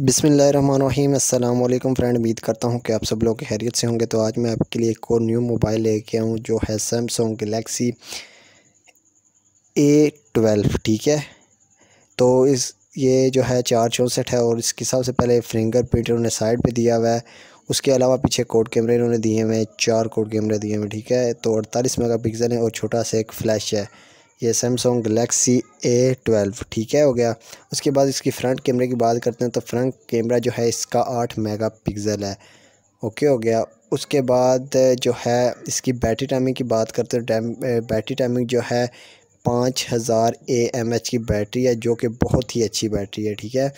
बिसमीम अल्लाम फ्रेंड उम्मीद करता हूँ कि आप सब लोग खैरियत से होंगे तो आज मैं आपके लिए एक और न्यू मोबाइल लेके आऊँ जो है सैमसंग गलेक्सी ए ट्वेल्व ठीक है तो इस ये जो है चार चौंसठ है और हिसाब सबसे पहले फिंगर प्रिंट इन्होंने साइड पे दिया हुआ है उसके अलावा पीछे कोड कैमरे इन्होंने दिए हुए हैं चार कोड कैमरे दिए हुए ठीक है तो अड़तालीस मेगा पिक्सल है और छोटा सा एक फ्लैश है ये सैमसंग गलेक्सी ए ट्वेल्व ठीक है हो गया उसके बाद इसकी फ्रंट कैमरे की बात करते हैं तो फ्रंट कैमरा जो है इसका आठ मेगा पिक्जल है ओके हो गया उसके बाद जो है इसकी बैटरी टाइमिंग की बात करते हैं बैटरी टाइमिंग जो है पाँच हज़ार ए एम एच की बैटरी है जो कि बहुत ही अच्छी बैटरी है ठीक है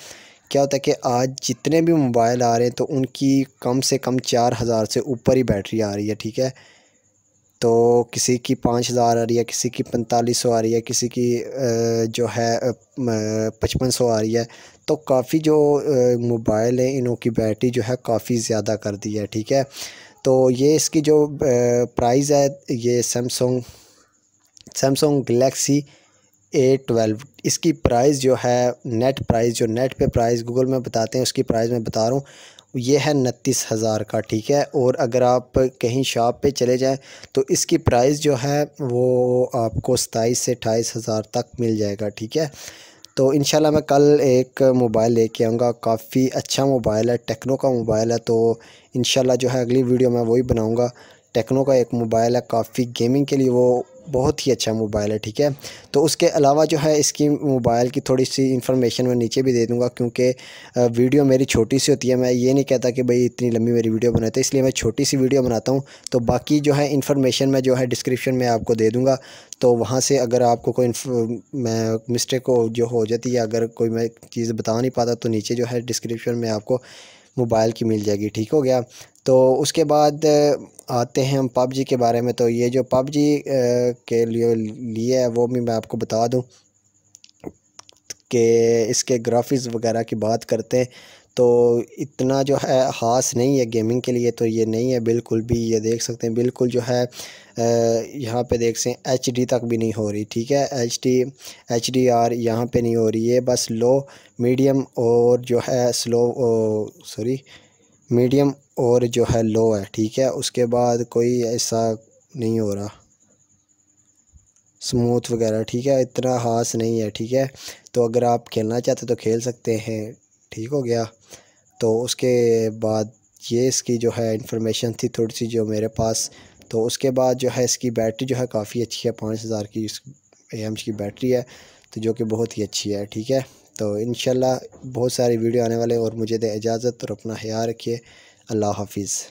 क्या होता है कि आज जितने भी मोबाइल आ रहे हैं तो उनकी कम से कम चार हज़ार से ऊपर ही बैटरी आ रही है ठीक है तो किसी की पाँच हज़ार आ रही है किसी की पैंतालीस सौ आ रही है किसी की जो है पचपन सौ आ रही है तो काफ़ी जो मोबाइल है इनों की बैटरी जो है काफ़ी ज़्यादा कर दी है ठीक है तो ये इसकी जो प्राइस है ये Samsung Samsung Galaxy A twelve इसकी प्राइस जो है नेट प्राइस जो नेट पे प्राइस गूगल में बताते हैं उसकी प्राइस मैं बता रहा हूँ तो ये है उनतीस हज़ार का ठीक है और अगर आप कहीं शॉप पे चले जाएं तो इसकी प्राइस जो है वो आपको सताईस से अट्ठाईस हज़ार तक मिल जाएगा ठीक है तो इन मैं कल एक मोबाइल लेके आऊँगा काफ़ी अच्छा मोबाइल है टेक्नो का मोबाइल है तो इन जो है अगली वीडियो मैं वही बनाऊँगा टेक्नो का एक मोबाइल है काफ़ी गेमिंग के लिए वो बहुत ही अच्छा मोबाइल है ठीक है तो उसके अलावा जो है इसकी मोबाइल की थोड़ी सी इन्फॉर्मेशन मैं नीचे भी दे दूँगा क्योंकि वीडियो मेरी छोटी सी होती है मैं ये नहीं कहता कि भाई इतनी लंबी मेरी वीडियो बनाते इसलिए मैं छोटी सी वीडियो बनाता हूँ तो बाकी जो है इन्फॉर्मेशन मैं जो है डिस्क्रिप्शन में आपको दे दूँगा तो वहाँ से अगर आपको कोई मैं मिस्टेक हो जो हो जाती है अगर कोई मैं चीज़ बता नहीं पाता तो नीचे जो है डिस्क्रिप्शन में आपको मोबाइल की मिल जाएगी ठीक हो गया तो उसके बाद आते हैं हम पबजी के बारे में तो ये जो पबजी के लिए लिए है वो भी मैं आपको बता दूँ कि इसके ग्राफिक्स वगैरह की बात करते हैं तो इतना जो है ख़ास नहीं है गेमिंग के लिए तो ये नहीं है बिल्कुल भी ये देख सकते हैं बिल्कुल जो है यहाँ पे देख सकें एच एच तक भी नहीं हो रही ठीक है H D H D R यहाँ पर नहीं हो रही है बस लो मीडियम और जो है स्लो सॉरी मीडियम और जो है लो है ठीक है उसके बाद कोई ऐसा नहीं हो रहा स्मूथ वगैरह ठीक है इतना खास नहीं है ठीक है तो अगर आप खेलना चाहते तो खेल सकते हैं ठीक हो गया तो उसके बाद ये इसकी जो है इंफॉर्मेशन थी थोड़ी सी जो मेरे पास तो उसके बाद जो है इसकी बैटरी जो है काफ़ी अच्छी है पाँच हज़ार की ए की बैटरी है तो जो कि बहुत ही अच्छी है ठीक है तो इन बहुत सारी वीडियो आने वाले और मुझे दे इजाज़त और अपना ख्याल रखिए अल्लाह हाफिज़